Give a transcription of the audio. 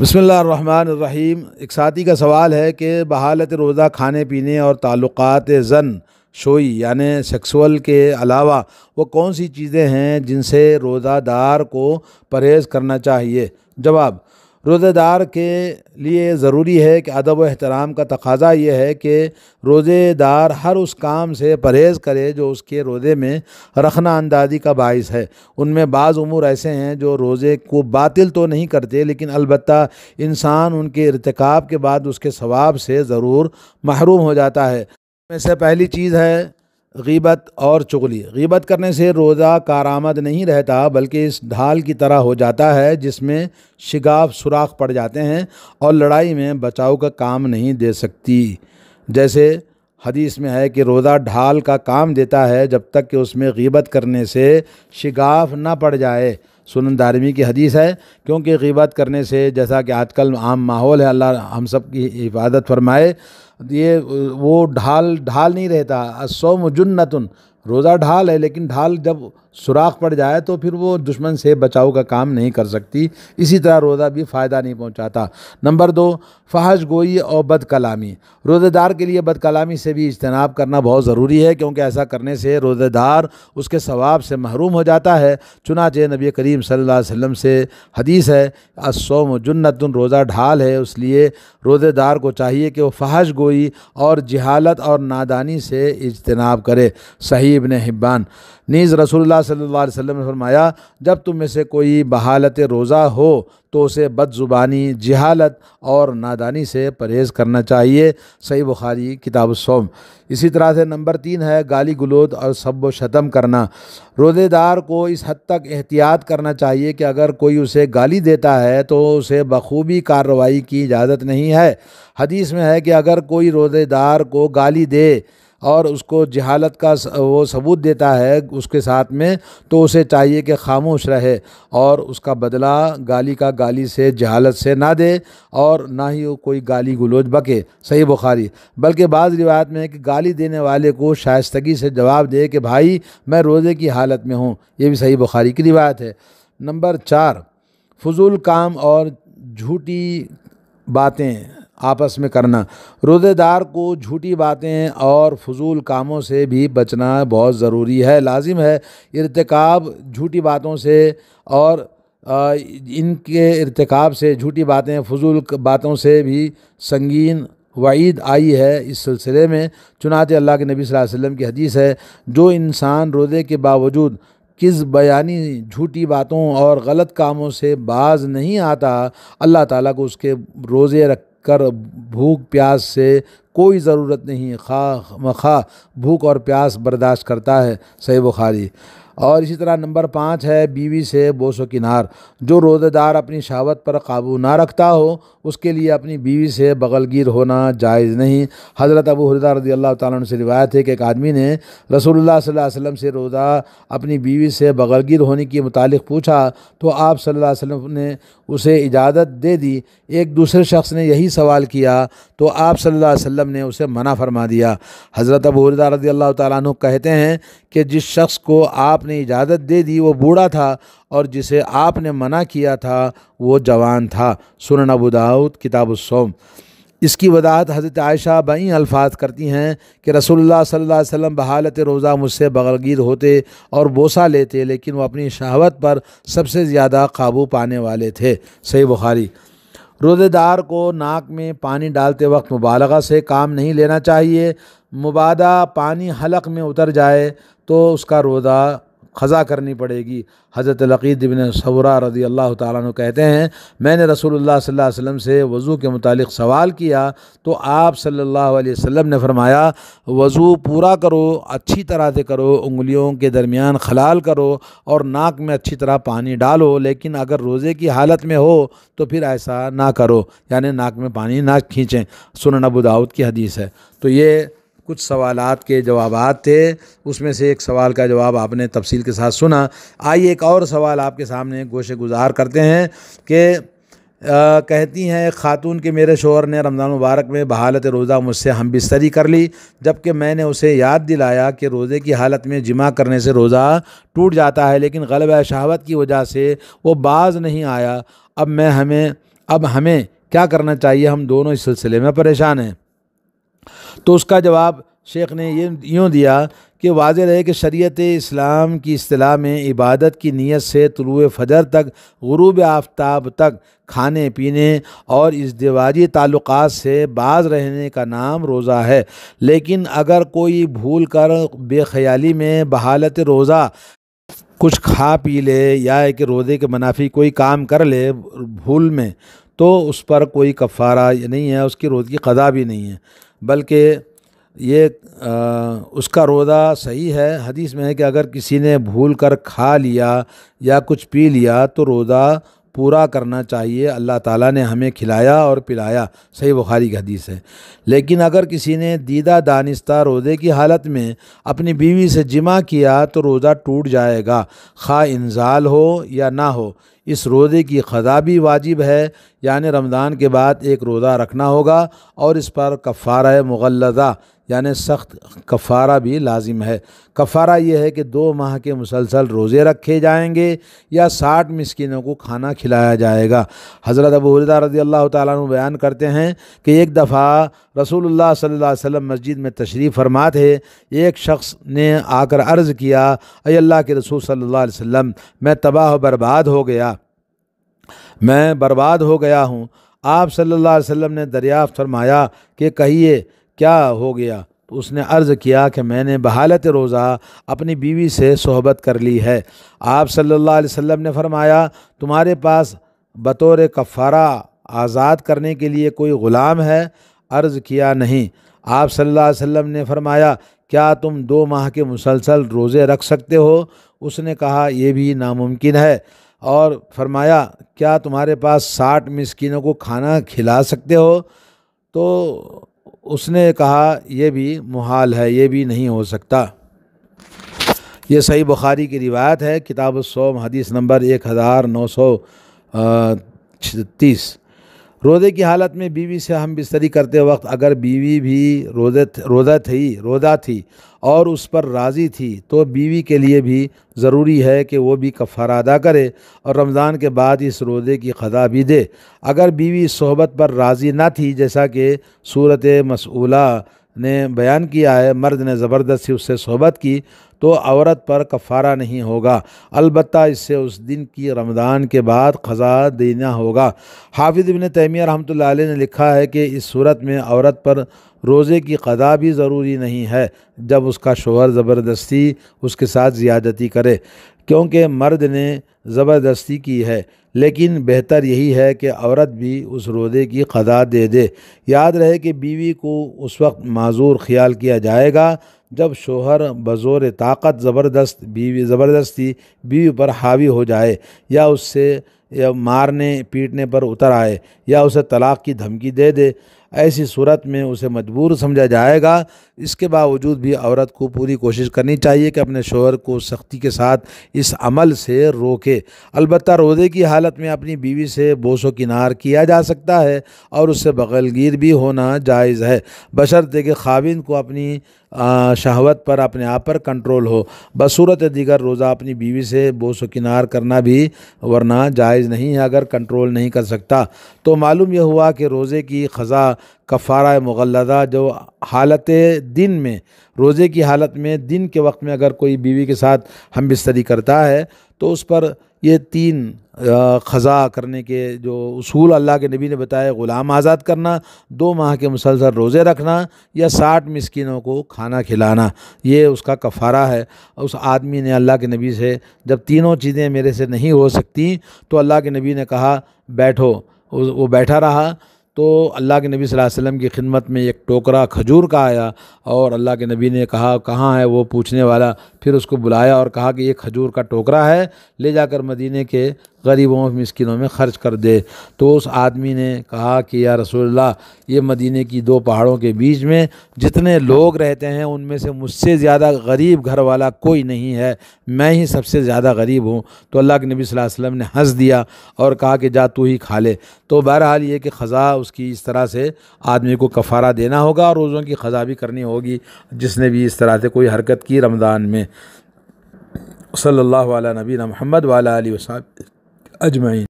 बसमीम एक साथी का सवाल है कि बहालत रोज़ा खाने पीने और ताल्लुकात जन शोई यानि सेक्सुअल के अलावा वो कौन सी चीज़ें हैं जिनसे रोज़ादार को परहेज़ करना चाहिए जवाब रोज़ेदार के लिए ज़रूरी है कि अदब व अहतराम का तकाजा ये है कि रोज़ेदार हर उस काम से परहेज़ करे जो उसके रोज़े में रखना अंदाजी का बायस है उनमें बाज़ उमूर ऐसे हैं जो रोज़े को बातिल तो नहीं करते लेकिन अलबत् इंसान उनके इरतकब के बाद उसके सवाब से ज़रूर महरूम हो जाता है में से पहली चीज़ है गीबत और चुगली गीबत करने से रोज़ा कारामद नहीं रहता बल्कि इस ढाल की तरह हो जाता है जिसमें शिगाफ सुराख पड़ जाते हैं और लड़ाई में बचाव का काम नहीं दे सकती जैसे हदीस में है कि रोज़ा ढाल का काम देता है जब तक कि उसमें गीबत करने से शिगाफ ना पड़ जाए सुनन दारमी की हदीस है क्योंकि गिबत करने से जैसा कि आजकल आम माहौल है अल्लाह हम सब की हिफाजत फरमाए ये वो ढाल ढाल नहीं रहता असोम जुन्नतुन रोज़ा ढाल है लेकिन ढाल जब सुराख पड़ जाए तो फिर वो दुश्मन से बचाव का काम नहीं कर सकती इसी तरह रोज़ा भी फ़ायदा नहीं पहुंचाता नंबर दो फहश गोई और बद कलामी रोज़ेदार के लिए बद कलामी से भी इजतनाब करना बहुत ज़रूरी है क्योंकि ऐसा करने से रोज़ेदार उसके सवाब से महरूम हो जाता है चुनाचे नबी करीम सल्ला वम से हदीस है असोम जन्नत रोज़ा ढाल है लिए रोज़ेदार को चाहिए कि वह फहश गोई और जहालत और नादानी से इजतनाब करे सही इबन हिब्बान नीज़ रसूलुल्लाह सल्लल्लाहु अलैहि वसल्लम ने फरमाया जब तुम में से कोई बहालत रोज़ा हो तो उसे बदज़ुबानी जहालत और नादानी से परहेज़ करना चाहिए सही बुखारी किताब सोम इसी तरह से नंबर तीन है गाली गलोद और सब शतम करना रोज़ेदार को इस हद तक एहतियात करना चाहिए कि अगर कोई उसे गाली देता है तो उसे बखूबी कार्रवाई की इजाज़त नहीं है हदीस में है कि अगर कोई रोज़ेदार को गाली दे और उसको जहालत का वो सबूत देता है उसके साथ में तो उसे चाहिए कि खामोश रहे और उसका बदला गाली का गाली से जहालत से ना दे और ना ही वो कोई गाली गुलोज बके सही बुखारी बल्कि बाद रिवायत में है कि गाली देने वाले को शायस्तगी से जवाब दे कि भाई मैं रोज़े की हालत में हूँ ये भी सही बुखारी की रिवायत है नंबर चार फजूल काम और झूठी बातें आपस में करना रोज़ेदार को झूठी बातें और फजूल कामों से भी बचना बहुत ज़रूरी है लाजिम है इरतकब झूठी बातों से और इनके इरतकब से झूठी बातें फजूल बातों से भी संगीन वईद आई है इस सिलसिले में चुनाच अल्लाह के नबी सल्लल्लाहु अलैहि वसल्लम की हदीस है जो इंसान रोज़े के बावजूद किस बयानी झूठी बातों और गलत कामों से बाज नहीं आता अल्लाह ताला को उसके रोज़े रख कर भूख प्यास से कोई ज़रूरत नहीं खा मखा भूख और प्यास बर्दाश्त करता है सही बुखारी और इसी तरह नंबर पाँच है बीवी से बोसो किनार जो रोज़ेदार अपनी शावत पर काबू ना रखता हो उसके लिए अपनी बीवी से बगलगीर होना जायज़ नहीं हज़रत अबू हरदा रजी अल्लाह तुम से रिवायत है कि एक आदमी ने रसोल्ला वसलम से रोज़ा अपनी बीवी से बगलगीर होने के मुतालिक पूछा तो आप सल्लल्लाहु अलैहि ने उसे इजाज़त दे दी एक दूसरे शख्स ने यही सवाल किया तो आप सल्लल्लाहु ने उसे मना फरमा दिया हज़रत अबू हरदा रजी अल्लाह तु कहते हैं कि जिस शख्स को आप आपने इजाज़त दे दी वो बूढ़ा था और जिसे आपने मना किया था वो जवान था सुन अबूदाऊद किताबुलसोम इसकी वजाहत हज़रत आयशा बई अल्फाज करती हैं कि रसोल्ला सल्ला वसम बहालत रोज़ा मुझसे बगलगीर होते और बोसा लेते लेकिन वो अपनी शहावत पर सबसे ज़्यादा काबू पाने वाले थे सही बुखारी रोज़ेदार को नाक में पानी डालते वक्त मुबालगा से काम नहीं लेना चाहिए मुबादा पानी हलक में उतर जाए तो उसका रोज़ा ख़ज़ा करनी पड़ेगी हज़रत लक़ीद बिन सवरा रदी अल्लाह ताली कहते हैं मैंने रसूलुल्लाह सल्लल्लाहु अलैहि वसल्लम से वज़ू के मुतालिक सवाल किया तो आप सल्लल्लाहु अलैहि वसल्लम ने फरमाया वज़ू पूरा करो अच्छी तरह से करो उंगलियों के दरमियान खलाल करो और नाक में अच्छी तरह पानी डालो लेकिन अगर रोज़े की हालत में हो तो फिर ऐसा ना करो यानी नाक में पानी ना खींचें सुन अबू दाऊद की हदीस है तो ये कुछ सवालात के जवाब थे उसमें से एक सवाल का जवाब आपने तफसील के साथ सुना आइए एक और सवाल आपके सामने गोश गुजार करते हैं कि कहती हैं खातून के मेरे शोहर ने रमज़ान मुबारक में बहालत रोज़ा मुझसे हम बिस्तरी कर ली जबकि मैंने उसे याद दिलाया कि रोज़े की हालत में जिमा करने से रोज़ा टूट जाता है लेकिन गलब शहावत की वजह से वो बाज नहीं आया अब मैं हमें अब हमें क्या करना चाहिए हम दोनों इस सिलसिले में परेशान हैं तो उसका जवाब शेख ने ये यूँ दिया कि वाज रहे कि शरीत इस्लाम की असलाह में इबादत की नीयत से तलु फजर तक गुरूब आफ्ताब तक खाने पीने और इसदवाजी ताल्लुक़ से बाज रहने का नाम रोज़ा है लेकिन अगर कोई भूल कर बेख्याली में बहालत रोज़ा कुछ खा पी ले या कि रोज़े के मुनाफी कोई काम कर ले भूल में तो उस पर कोई कफ़ारा नहीं है उसकी रोज़ की कदा भी नहीं है बल्कि ये आ, उसका रोज़ा सही है हदीस में है कि अगर किसी ने भूल कर खा लिया या कुछ पी लिया तो रोज़ा पूरा करना चाहिए अल्लाह ताला ने हमें खिलाया और पिलाया सही बुखारी की हदीस है लेकिन अगर किसी ने दीदा दानिस्ता रोज़े की हालत में अपनी बीवी से जिमा किया तो रोज़ा टूट जाएगा खा इंजाल हो या ना हो इस रोज़े की ख़जा भी वाजिब है यानि रमज़ान के बाद एक रोज़ा रखना होगा और इस पर कफ़ारा मुगलज़ा यानि सख्त कफ़ारा भी लाजिम है कफ़ारा यह है कि दो माह के मुसलसल रोज़े रखे जाएंगे या साठ मिसकिनों को खाना खिलाया जाएगा हज़रत अबू हरदा रज़ी अल्लाह तु बयान करते हैं कि एक दफ़ा रसूलुल्लाह सल्लल्लाहु अलैहि वसल्लम मस्जिद में तशरीफ़ फरमा थे एक शख्स ने आकर अर्ज़ किया अल्लाह के रसूल सल्लल्लाहु अलैहि वसल्लम मैं तबाह बर्बाद हो गया मैं बर्बाद हो गया हूँ आप सल्लल्लाहु अलैहि वसल्लम ने दरियाफ़त फरमाया कि कहिए क्या हो गया तो उसने अर्ज़ किया कि मैंने बहालत रोज़ा अपनी बीवी से सोहबत कर ली है आप सल्लल्लाहु अलैहि वसल्लम ने फरमाया तुम्हारे पास बतौर कफ़ारा आज़ाद करने के लिए कोई ग़ुलाम है अर्ज़ किया नहीं आप सल्लल्लाहु अलैहि वसल्लम ने फरमाया क्या तुम दो माह के मुसलसल रोज़े रख सकते हो उसने कहा यह भी नामुमकिन है और फरमाया क्या तुम्हारे पास साठ मिसकिनों को खाना खिला सकते हो तो उसने कहा यह भी मुहाल है ये भी नहीं हो सकता ये सही बुखारी की रिवायत है किताब सोम हदीस नंबर एक हज़ार नौ सौ छत्तीस रोज़े की हालत में बीवी से हम बिस्तरी करते वक्त अगर बीवी भी रोज़े रोज़ा थी रोज़ा थी और उस पर राज़ी थी तो बीवी के लिए भी ज़रूरी है कि वो भी कफ़ारा अदा करे और रमज़ान के बाद इस रोज़े की खजा भी दे अगर बीवी सोहबत पर राज़ी ना थी जैसा कि सूरत मसूला ने बयान किया है मर्द ने ज़बरदस्ती उससे सोहबत की तो औरत पर कफ़ारा नहीं होगा अलबत् इससे उस दिन की रमज़ान के बाद ख़जा देना होगा हाफिज़ इबन तैमिया रहमत ने लिखा है कि इस सूरत में औरत पर रोज़े की क़दा भी ज़रूरी नहीं है जब उसका शोहर ज़बरदस्ती उसके साथ ज़्यादती करे क्योंकि मर्द ने ज़बरदस्ती की है लेकिन बेहतर यही है कि औरत भी उस रोज़े की क़दा दे दे याद रहे कि बीवी को उस वक्त माजूर ख्याल किया जाएगा जब शोहर बज़ोर ताकत ज़बरदस्त बीवी ज़बरदस्ती बीवी पर हावी हो जाए या उससे या मारने पीटने पर उतर आए या उसे तलाक़ की धमकी दे दे ऐसी सूरत में उसे मजबूर समझा जाएगा इसके बावजूद भी औरत को पूरी कोशिश करनी चाहिए कि अपने शोहर को सख्ती के साथ इस अमल से रोके अलबत् रोज़े की हालत में अपनी बीवी से बोसो किनार किया जा सकता है और उससे बगलगीर भी होना जायज़ है बशरते कि खाविन को अपनी शहवत पर अपने आप पर कंट्रोल हो बसूरत दीगर रोज़ा अपनी बीवी से बोसो किनार करना भी वरना जायज़ नहीं है अगर कंट्रोल नहीं कर सकता तो मालूम यह हुआ कि रोज़े की ख़ज़ा कफ़ारा मुगलदा जो हालत दिन में रोज़े की हालत में दिन के वक्त में अगर कोई बीवी के साथ हम बिस्तरी करता है तो उस पर ये तीन ख़ज़ा करने के जो असूल अल्लाह के नबी ने बताए ग़ुलाम आज़ाद करना दो माह के मुसलसल रोज़े रखना या साठ मिसकिनों को खाना खिलाना ये उसका कफ़ारा है उस आदमी ने अल्लाह के नबी से जब तीनों चीज़ें मेरे से नहीं हो सकती तो अल्लाह के नबी ने कहा बैठो वो बैठा रहा तो अल्लाह के नबी सल्लल्लाहु अलैहि वसल्लम की खिदमत में एक टोकरा खजूर का आया और अल्लाह के नबी ने कहा कहाँ है वो पूछने वाला फिर उसको बुलाया और कहा कि ये खजूर का टोकरा है ले जाकर मदीने के गरीबों मस्किनों में ख़र्च कर दे तो उस आदमी ने कहा कि या रसोल्ला ये मदीने की दो पहाड़ों के बीच में जितने लोग रहते हैं उनमें से मुझसे ज़्यादा गरीब घर वाला कोई नहीं है मैं ही सबसे ज़्यादा गरीब हूँ तो अल्लाह के नबी सल्लल्लाहु अलैहि वसल्लम ने हंस दिया और कहा कि जा तू ही खा ले तो बहरहाल ये कि ख़ज़ा उसकी इस तरह से आदमी को कफ़ारा देना होगा और रोज़ों की ख़ज़ा भी करनी होगी जिसने भी इस तरह से कोई हरकत की रमज़ान में सल्लल्लाहु अलैहि नबी मोहम्मद वाला अली वसाब أجمعين